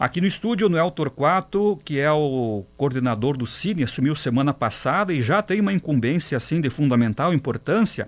Aqui no estúdio, Noel Torquato, que é o coordenador do Cine, assumiu semana passada e já tem uma incumbência assim de fundamental importância,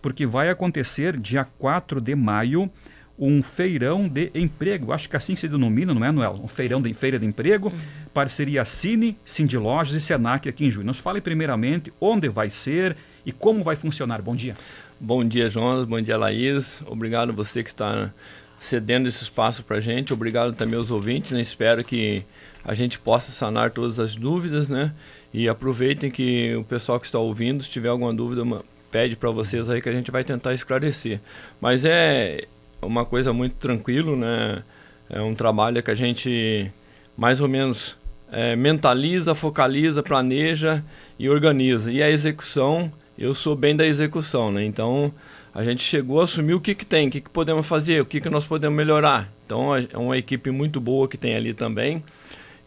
porque vai acontecer dia 4 de maio um feirão de emprego, acho que assim se denomina, não é, Noel? Um feirão de feira de emprego, uhum. parceria Cine, Cindy Lojas e Senac aqui em Juiz. Nos fale primeiramente onde vai ser e como vai funcionar. Bom dia. Bom dia, Jonas. Bom dia, Laís. Obrigado a você que está cedendo esse espaço para a gente. Obrigado também aos ouvintes. Né? Espero que a gente possa sanar todas as dúvidas, né? E aproveitem que o pessoal que está ouvindo, se tiver alguma dúvida, pede para vocês aí que a gente vai tentar esclarecer. Mas é uma coisa muito tranquilo, né? É um trabalho que a gente mais ou menos é, mentaliza, focaliza, planeja e organiza. E a execução, eu sou bem da execução, né? Então a gente chegou a assumir o que, que tem, o que, que podemos fazer, o que, que nós podemos melhorar. Então é uma equipe muito boa que tem ali também.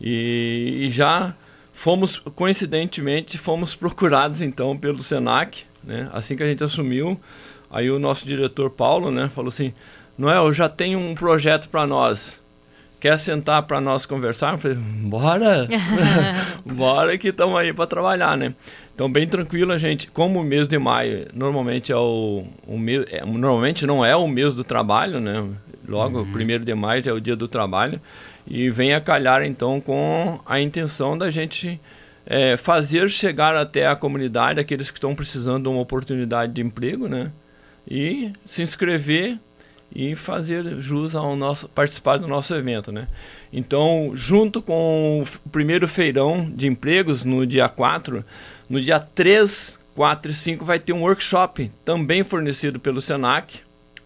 E, e já fomos, coincidentemente, fomos procurados então pelo SENAC, né? assim que a gente assumiu. Aí o nosso diretor Paulo né, falou assim: Noel, já tem um projeto para nós quer sentar para nós conversar? Eu falei, bora, bora que estamos aí para trabalhar, né? Então, bem tranquilo, a gente. Como o mês de maio normalmente é o, o mês, é, normalmente não é o mês do trabalho, né? Logo, uhum. primeiro de maio é o dia do trabalho e vem a calhar então com a intenção da gente é, fazer chegar até a comunidade aqueles que estão precisando de uma oportunidade de emprego, né? E se inscrever e fazer jus ao nosso participar do nosso evento, né? Então, junto com o primeiro feirão de empregos no dia 4, no dia 3, 4 e 5 vai ter um workshop também fornecido pelo Senac,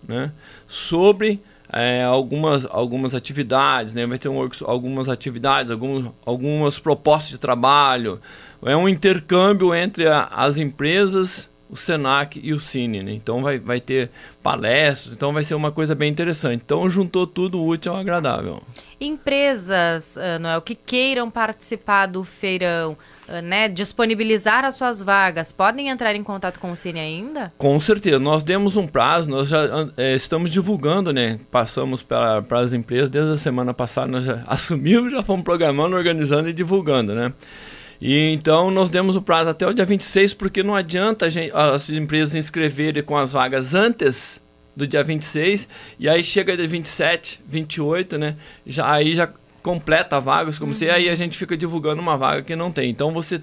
né, sobre é, algumas, algumas atividades, né? vai ter um, workshop, algumas atividades, alguns, algumas propostas de trabalho, é um intercâmbio entre a, as empresas o Senac e o Cine, né? Então vai, vai ter palestras, então vai ser uma coisa bem interessante. Então juntou tudo útil ao agradável. Empresas, Noel, que queiram participar do feirão, eh, né, disponibilizar as suas vagas, podem entrar em contato com o Cine ainda? Com certeza, nós demos um prazo, nós já é, estamos divulgando, né? Passamos para as empresas desde a semana passada, nós já assumimos, já fomos programando, organizando e divulgando, né? E então nós demos o prazo até o dia 26, porque não adianta gente, as empresas inscreverem com as vagas antes do dia 26, e aí chega dia 27, 28, né? Já, aí já completa vagas, como uhum. se aí a gente fica divulgando uma vaga que não tem. Então você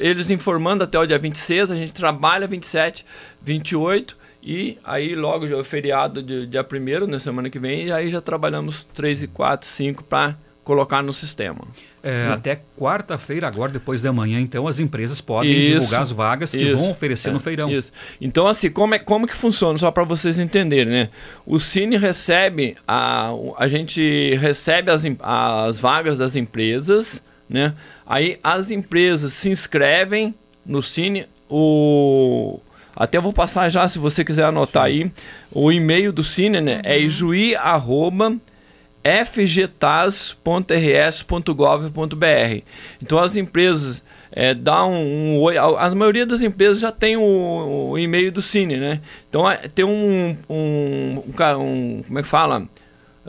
eles informando até o dia 26, a gente trabalha 27, 28 e aí logo já é o feriado de dia 1 na semana que vem, e aí já trabalhamos 3 e 4, 5 para colocar no sistema. É, hum. Até quarta-feira, agora, depois da manhã, então, as empresas podem isso, divulgar as vagas que vão oferecer é, no feirão. Isso. Então, assim, como, é, como que funciona? Só para vocês entenderem, né? O Cine recebe, a, a gente recebe as, as vagas das empresas, né? Aí as empresas se inscrevem no Cine, o... Até vou passar já, se você quiser anotar Sim. aí, o e-mail do Cine né, é uhum. é arroba fgtas.rs.gov.br. Então as empresas é, dá um, um oi. A, maioria das empresas já tem o, o e-mail do Cine, né? Então é, tem um, um, um, um como é que fala?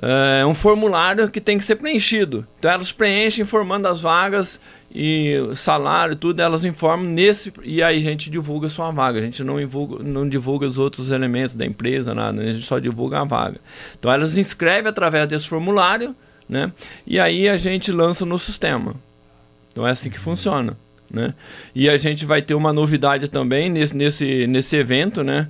é um formulário que tem que ser preenchido. Então elas preenchem informando as vagas e salário, tudo, elas informam nesse e aí a gente divulga sua vaga. A gente não divulga, não divulga os outros elementos da empresa, nada, né? a gente só divulga a vaga. Então elas inscrevem através desse formulário, né? E aí a gente lança no sistema. Então é assim que funciona, né? E a gente vai ter uma novidade também nesse nesse nesse evento, né?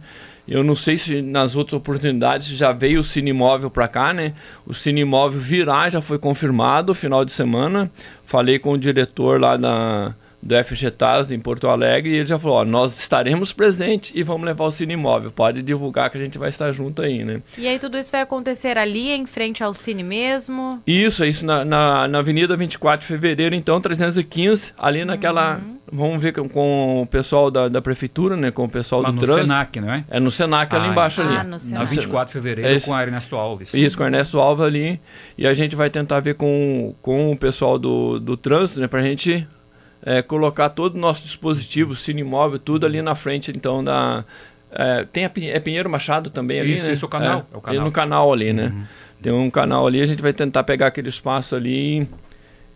Eu não sei se nas outras oportunidades já veio o Cine Imóvel para cá, né? O Cine Imóvel virá, já foi confirmado final de semana. Falei com o diretor lá da, do FGTAS em Porto Alegre e ele já falou: ó, nós estaremos presentes e vamos levar o Cine Imóvel. Pode divulgar que a gente vai estar junto aí, né? E aí tudo isso vai acontecer ali em frente ao Cine mesmo? Isso, é isso na, na, na Avenida 24 de Fevereiro, então 315, ali naquela. Uhum Vamos ver com, com o pessoal da, da, prefeitura, né? Com o pessoal Lá do no trânsito. Senac, não é? É no Senac ah, ali embaixo ali. Ah, no Senac. Na 24 de fevereiro é com o Ernesto Alves. Isso, com o Ernesto Alves ali. E a gente vai tentar ver com, com o pessoal do, do trânsito, né? Pra gente é, colocar todo o nosso dispositivo, cinemóvel, tudo ali na frente, então, da... É, tem a, é Pinheiro Machado também ali, isso, né? o canal. É, é o canal. no canal ali, né? Uhum. Tem um canal ali, a gente vai tentar pegar aquele espaço ali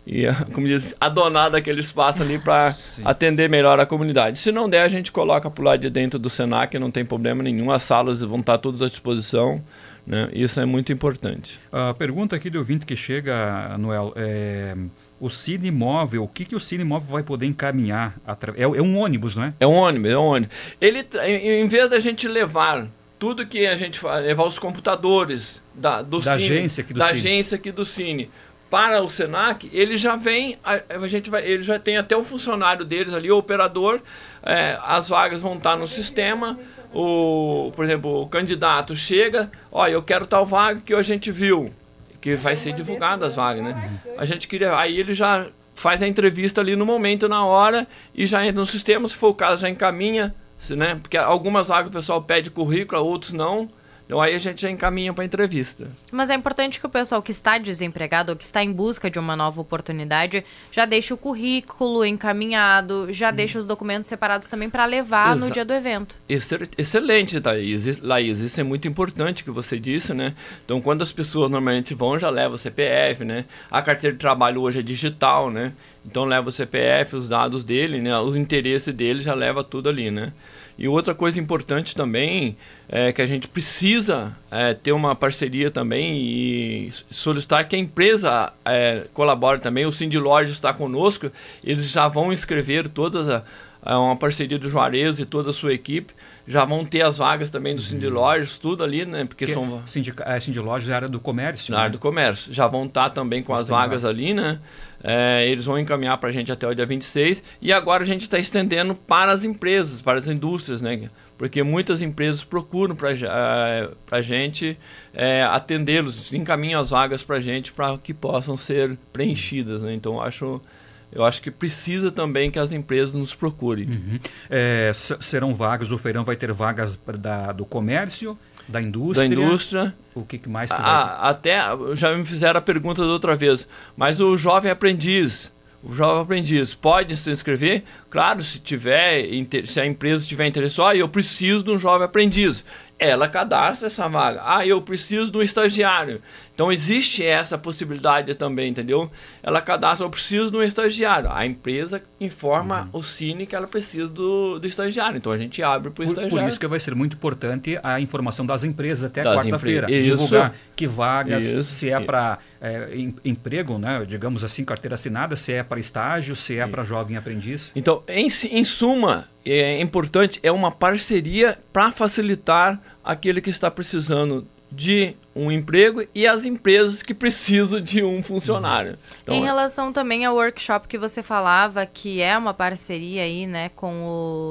e, como diz, adonar aquele é espaço ali para atender melhor a comunidade. Se não der, a gente coloca para o lado de dentro do Senac, não tem problema nenhum, as salas vão estar todas à disposição. Né? Isso é muito importante. A pergunta aqui do ouvinte que chega, Noel, é o Cine Móvel, o que, que o Cine Móvel vai poder encaminhar? Atra... É, é, um ônibus, não é? É um ônibus, é um ônibus. Ele, em, vez da gente levar tudo que a gente faz, levar os computadores da, do da cine, agência aqui do da cine. agência aqui do Cine, para o Senac, ele já vem, a, a gente vai, ele já tem até um funcionário deles ali, o operador, é, as vagas vão estar no sistema, o, por exemplo, o candidato chega, olha, eu quero tal vaga que a gente viu, que vai ser divulgada as vagas, né? A gente queria, aí ele já faz a entrevista ali no momento, na hora, e já entra no sistema, se for o caso, já encaminha, né? Porque algumas vagas o pessoal pede currículo, outros não, então aí a gente já encaminha para entrevista. Mas é importante que o pessoal que está desempregado ou que está em busca de uma nova oportunidade já deixe o currículo encaminhado, já hum. deixe os documentos separados também para levar Exa no dia do evento. Excelente, Thaís. Laís, isso é muito importante que você disse, né? Então quando as pessoas normalmente vão, já leva o CPF, né? A carteira de trabalho hoje é digital, né? Então leva o CPF, os dados dele, né? Os interesses dele, já leva tudo ali, né? E outra coisa importante também é que a gente precisa é, ter uma parceria também e solicitar que a empresa é, colabore também. O Cindy Lodge está conosco, eles já vão escrever todas as é uma parceria do Juarez e toda a sua equipe. Já vão ter as vagas também do Cindy uhum. Lojas, tudo ali, né? Porque que estão. Sindica... É, Cindy Lojas era é do comércio. Na né? área do comércio. Já vão estar tá também com as vagas vaga. ali, né? É, eles vão encaminhar para a gente até o dia 26. E agora a gente está estendendo para as empresas, para as indústrias, né? Porque muitas empresas procuram para é, a gente é, atendê-los, encaminham as vagas para a gente para que possam ser preenchidas, né? Então acho eu acho que precisa também que as empresas nos procurem. Uhum. É, serão vagas, o feirão vai ter vagas da, do comércio, da indústria. Da indústria. O que, que mais? Que a, Até já me fizeram a pergunta da outra vez, mas o jovem aprendiz. O jovem aprendiz pode se inscrever? Claro, se tiver, se a empresa tiver interesse, ah, eu preciso de um jovem aprendiz. Ela cadastra essa vaga. Ah, eu preciso de um estagiário. Então existe essa possibilidade também, entendeu? Ela cadastra, eu preciso de um estagiário. A empresa informa uhum. o Cine que ela precisa do, do estagiário. Então a gente abre para o estagiário. Por isso que vai ser muito importante a informação das empresas até quarta-feira. Divulgar que vagas, isso. se é para é, eh, em, emprego, né? digamos assim, carteira assinada, se é para estágio, se é para jovem aprendiz. Então, em, em suma, é, é importante, é uma parceria para facilitar aquele que está precisando de um emprego e as empresas que precisam de um funcionário. Uhum. Então, em é relação também ao workshop que você falava, que é uma parceria aí, né, com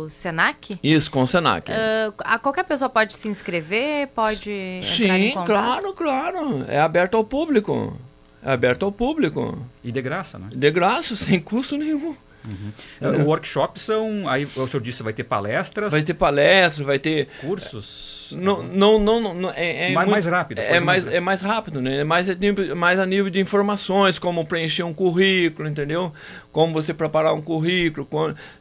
o Senac? Isso, com o Senac. Uh, a qualquer pessoa pode se inscrever, pode Sim, claro, claro. É aberto ao público. É aberto ao público. E de graça, né? De graça, sem custo nenhum. Uhum. Uh, workshops são. Aí o senhor disse, vai ter palestras. Vai ter palestras, vai ter. Cursos? É, não, não, não, não é, é mais, muito, mais, rápido. É mais, é mais rápido, né? É mais, mais a nível de informações, como preencher um currículo, entendeu? Como você preparar um currículo.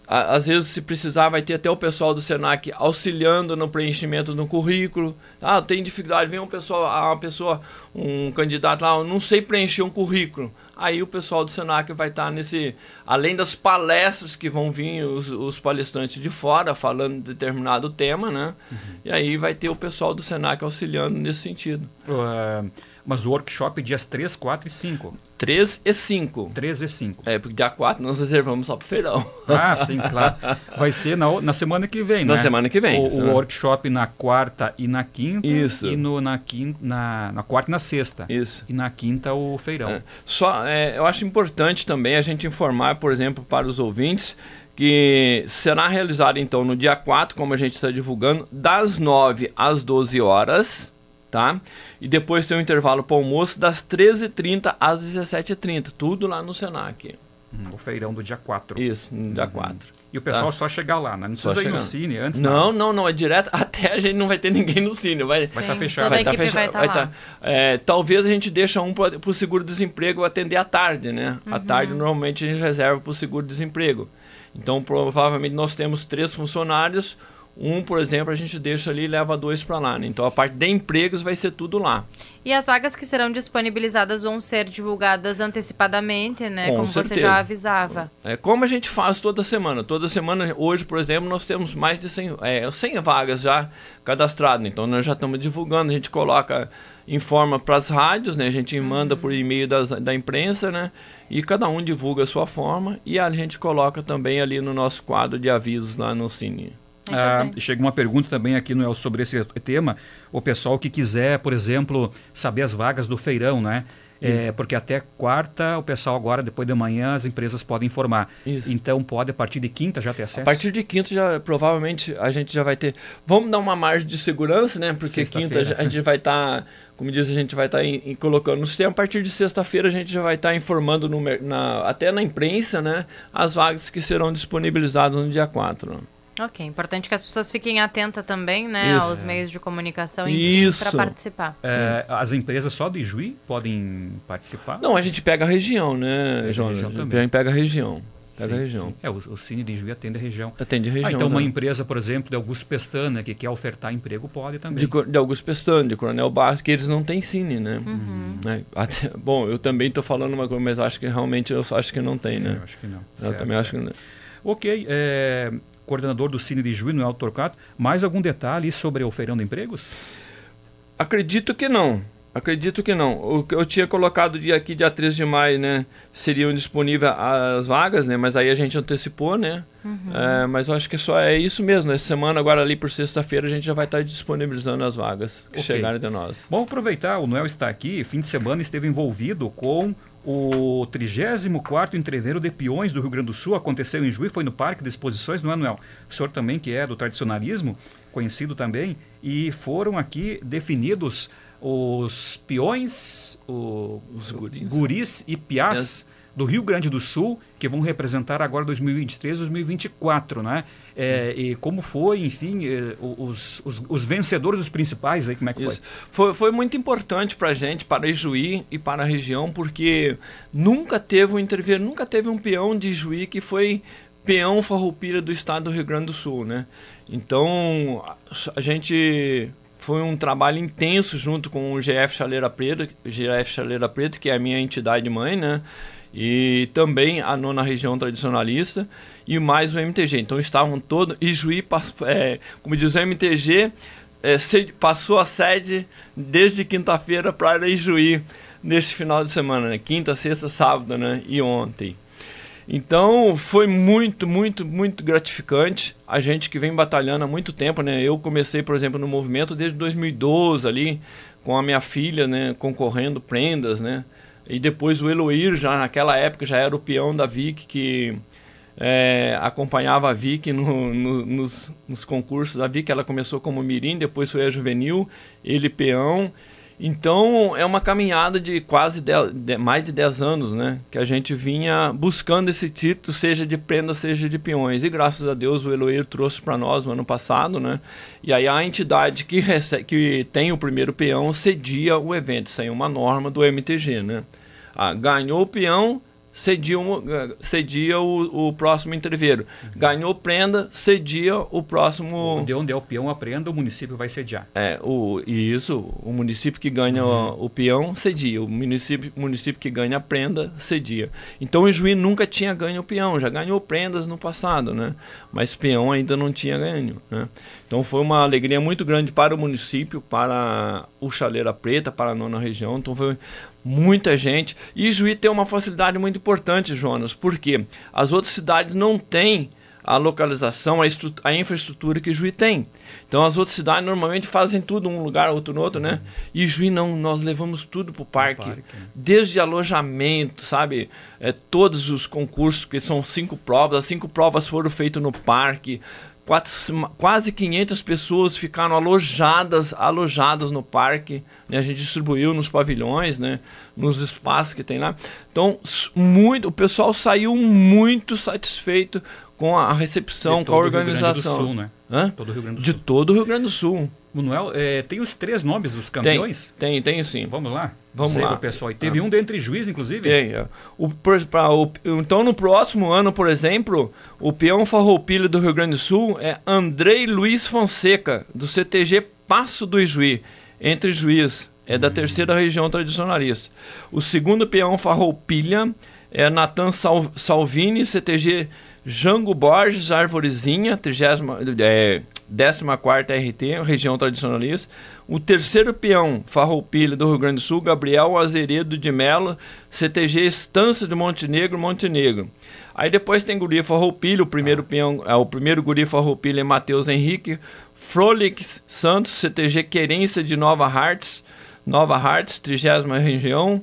a, às vezes, se precisar, vai ter até o pessoal do Senac auxiliando no preenchimento do currículo. Ah, tem dificuldade, vem um pessoal, ah, uma pessoa, um candidato lá, ah, não sei preencher um currículo. Aí o pessoal do Senac vai estar tá nesse. Além das palestras que vão vir os, os palestrantes de fora falando de determinado tema, né? Uhum. E aí vai ter o pessoal do Senac auxiliando nesse sentido. Uhum. Mas o workshop é dias 3, 4 e 5. 3 e 5. 3 e 5. É, porque dia 4 nós reservamos só para o feirão. Ah, sim, claro. Vai ser na, na semana que vem, na né? Na semana que vem. O, o workshop na quarta e na quinta. Isso. E no, na, quinta, na, na quarta e na sexta. Isso. E na quinta o feirão. É. Só, é, eu acho importante também a gente informar, por exemplo, para os ouvintes que será realizado então no dia 4, como a gente está divulgando, das 9 às 12 horas tá? E depois tem um intervalo para almoço das 13h30 às 17h30, tudo lá no Senac. Hum, o feirão do dia 4. Isso, no dia uhum. 4. E o pessoal tá? só chegar lá, né? Não só precisa ir no cine antes. Não, não, não, é direto. Até a gente não vai ter ninguém no cine. Vai estar vai tá, tá fechado. Vai estar tá fechado. Vai tá, é, talvez a gente deixa um para o seguro-desemprego atender à tarde, né? Uhum. À tarde, normalmente, a gente reserva para o seguro-desemprego. Então, provavelmente, nós temos três funcionários um, por exemplo, a gente deixa ali e leva dois para lá. Né? Então a parte de empregos vai ser tudo lá. E as vagas que serão disponibilizadas vão ser divulgadas antecipadamente, né? Com como certeza. você já avisava. É como a gente faz toda semana. Toda semana, hoje, por exemplo, nós temos mais de 100, é, 100 vagas já cadastradas. Então nós já estamos divulgando, a gente coloca, informa para as rádios, né? A gente manda uhum. por e-mail das, da imprensa, né? E cada um divulga a sua forma e a gente coloca também ali no nosso quadro de avisos lá no Cine. É ah, chega uma pergunta também aqui no sobre esse tema. O pessoal que quiser, por exemplo, saber as vagas do feirão, né? É, porque até quarta, o pessoal agora, depois de manhã, as empresas podem informar. Isso. Então pode, a partir de quinta, já ter acesso? A partir de quinta, já, provavelmente, a gente já vai ter. Vamos dar uma margem de segurança, né? Porque quinta a gente vai estar, tá, como diz, a gente vai estar tá colocando no sistema. A partir de sexta-feira, a gente já vai estar tá informando no, na, até na imprensa, né? As vagas que serão disponibilizadas no dia 4. Ok, importante que as pessoas fiquem atentas também, né, Isso. aos meios de comunicação para participar. É, As empresas só de Juí podem participar? Não, a gente pega a região, né, João? A, a gente pega a região. Pega sim, a região. Sim. É, o, o, Cine de Juí atende a região. Atende a ah, região. Ah, então também. uma né? empresa, por exemplo, de Augusto Pestana, né, que quer ofertar emprego, pode também. De, de Augusto Pestana, de Coronel Bastos, que eles não têm Cine, né? Uhum. É, até, bom, eu também estou falando uma coisa, mas acho que realmente eu acho que não tem, né? Eu acho que não. Eu também acho é. que não. Ok, é, coordenador do Cine de Juíno, Noel Torquato. Mais algum detalhe sobre o Feirão de Empregos? Acredito que não. Acredito que não. O, eu tinha colocado de aqui, dia 13 de maio, né? Seriam disponíveis as vagas, né? Mas aí a gente antecipou, né? Uhum. É, mas eu acho que só é isso mesmo. Essa semana, agora ali por sexta-feira, a gente já vai estar disponibilizando as vagas que okay. chegarem de nós. Bom, aproveitar, o Noel está aqui, fim de semana esteve envolvido com o 34 entreveiro de peões do Rio Grande do Sul aconteceu em Juiz, foi no Parque de Exposições, não é, Noel? O senhor também, que é do tradicionalismo, conhecido também, e foram aqui definidos os peões, o, os guris. guris e piás do Rio Grande do Sul, que vão representar agora 2023, 2024, né? É, e como foi, enfim, é, os, os, os, vencedores, os principais aí, como é que Isso. foi? foi? Foi muito importante para a gente, para Ijuí e para a região, porque nunca teve um intervir, nunca teve um peão de Ijuí que foi peão farroupilha do estado do Rio Grande do Sul, né? Então, a gente foi um trabalho intenso junto com o GF Chaleira Preta, GF Chaleira Preta, que é a minha entidade mãe, né? e também a nona região tradicionalista e mais o MTG. Então estavam todos. E Juí, é, como diz o MTG, é, passou a sede desde quinta-feira para Ijuí neste final de semana, né? quinta, sexta, sábado né? e ontem. Então foi muito, muito, muito gratificante. A gente que vem batalhando há muito tempo, né? Eu comecei, por exemplo, no movimento desde 2012 ali, com a minha filha, né? Concorrendo prendas, né? E depois o Eloir, já naquela época, já era o peão da Vic, que é, acompanhava a Vic no, no, nos, nos concursos da Vic. Ela começou como mirim, depois foi a juvenil, ele peão. Então é uma caminhada de quase de, mais de 10 anos, né? Que a gente vinha buscando esse título, seja de prenda, seja de peões. E graças a Deus o Eloir trouxe para nós no ano passado, né? E aí a entidade que, recebe, que tem o primeiro peão cedia o evento, sem uma norma do MTG, né? Ah, ganhou o peão, cedia, um, eh, cedia o, o próximo entreveiro. Uhum. Ganhou prenda, cedia o próximo. De onde é o peão a prenda, o município vai sediar. É, o, isso, o município que ganha uhum. o, o peão cedia, o município, município que ganha a prenda cedia. Então o juiz nunca tinha ganho o peão, já ganhou prendas no passado, né? Mas peão ainda não tinha ganho. Né? Então foi uma alegria muito grande para o município, para o Chaleira Preta, para a nona região. Então foi muita gente. E Juí tem uma facilidade muito importante, Jonas, porque as outras cidades não têm a localização, a, a, infraestrutura que Juí tem. Então as outras cidades normalmente fazem tudo um lugar, outro no outro, né? E Juí não, nós levamos tudo para parque, parque. Né? desde alojamento, sabe? É, todos os concursos, que são cinco provas, as cinco provas foram feitas no parque, Quatro, quase 500 pessoas ficaram alojadas, alojadas no parque. Né? A gente distribuiu nos pavilhões, né? nos espaços que tem lá. Então, muito, o pessoal saiu muito satisfeito com a recepção, com a organização. Sul, né? De todo o Rio Grande do Sul. Manuel, é, tem os três nomes dos campeões? Tem, tem, tem sim. Vamos lá? Vamos Sei lá. pessoal. E teve ah. um dentre juiz, inclusive? Tem. É. O, pra, o, então, no próximo ano, por exemplo, o peão farroupilha do Rio Grande do Sul é Andrei Luiz Fonseca, do CTG Passo do Juiz, entre juiz. É da hum. terceira região tradicionalista. O segundo peão farroupilha é Natan Sal, Salvini, CTG Jango Borges, Arvorezinha, 30, é, 14ª RT, região tradicionalista. O terceiro peão farroupilha do Rio Grande do Sul, Gabriel Azeredo de Melo, CTG Estância de Montenegro, Montenegro. Aí depois tem Guri farroupilha, o primeiro ah. peão, é, o primeiro Guri farroupilha é Matheus Henrique, Frolix Santos, CTG Querência de Nova Hartz, Nova Hartz, 30 região.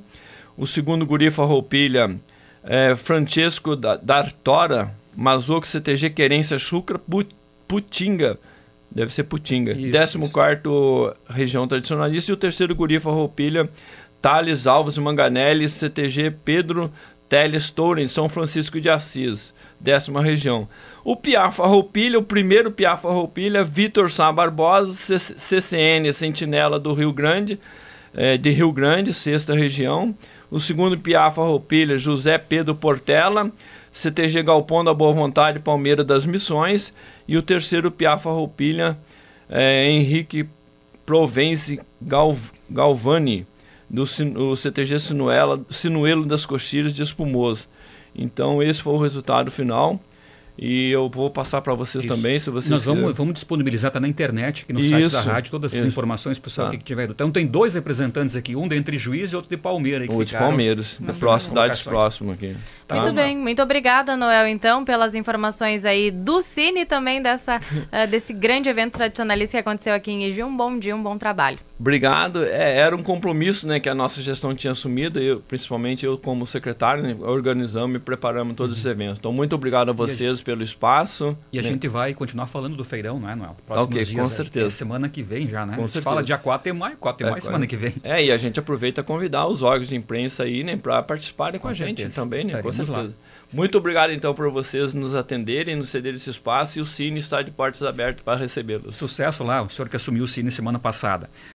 O segundo Guri farroupilha é Francesco D'Artora, Mazuco CTG Querência Chucra, Putinga, Deve ser Putinga. Isso, Décimo isso. quarto, região tradicionalista. E o terceiro, Gurifa Roupilha, Thales, Alves, Manganelli, CTG, Pedro, Teles, Touren, São Francisco de Assis. Décima região. O Piafa Farroupilha, o primeiro Piafa Roupilha, Vitor Sá Barbosa, CCN, Sentinela do Rio Grande, é, de Rio Grande, sexta região. O segundo Piafa Roupilha, José Pedro Portela. CTG Galpão da Boa Vontade, Palmeira das Missões. E o terceiro, Piafa Roupilha, é, Henrique Provence Gal, Galvani, do o CTG Sinuela, Sinuelo das Coxilhas de Espumoso. Então, esse foi o resultado final. E eu vou passar para vocês Isso. também, se vocês Nós vamos, vamos disponibilizar, tá na internet, aqui no Isso. site da rádio, todas essas Isso. informações, pessoal tá. que tiver. Então tem dois representantes aqui, um de Juiz e outro de Palmeiras. Outro de Palmeiras, da próxima, cidade próxima aqui. Tá. Muito ah, bem, muito obrigada, Noel, então, pelas informações aí do Cine também, dessa, uh, desse grande evento tradicionalista que aconteceu aqui em Egi. Um bom dia, um bom trabalho. Obrigado. É, era um compromisso né, que a nossa gestão tinha assumido, eu, principalmente eu como secretário, né, organizamos e preparamos todos uhum. eventos. Então, muito obrigado a vocês a pelo espaço. E né? a gente vai continuar falando do feirão, não é, Noel? Próximos ok, dias, com é, é certeza. É, semana que vem já, né? Com certeza. Fala dia 4 de maio, 4 de é, maio, é, semana que vem. É, e a gente aproveita a convidar os órgãos de imprensa aí né, para participarem com, com a gente também, né? Com certeza. Lá. Muito obrigado, então, por vocês nos atenderem, nos cederem esse espaço e o Cine está de portas abertas para recebê-los. Sucesso lá, o senhor que assumiu o Cine semana passada.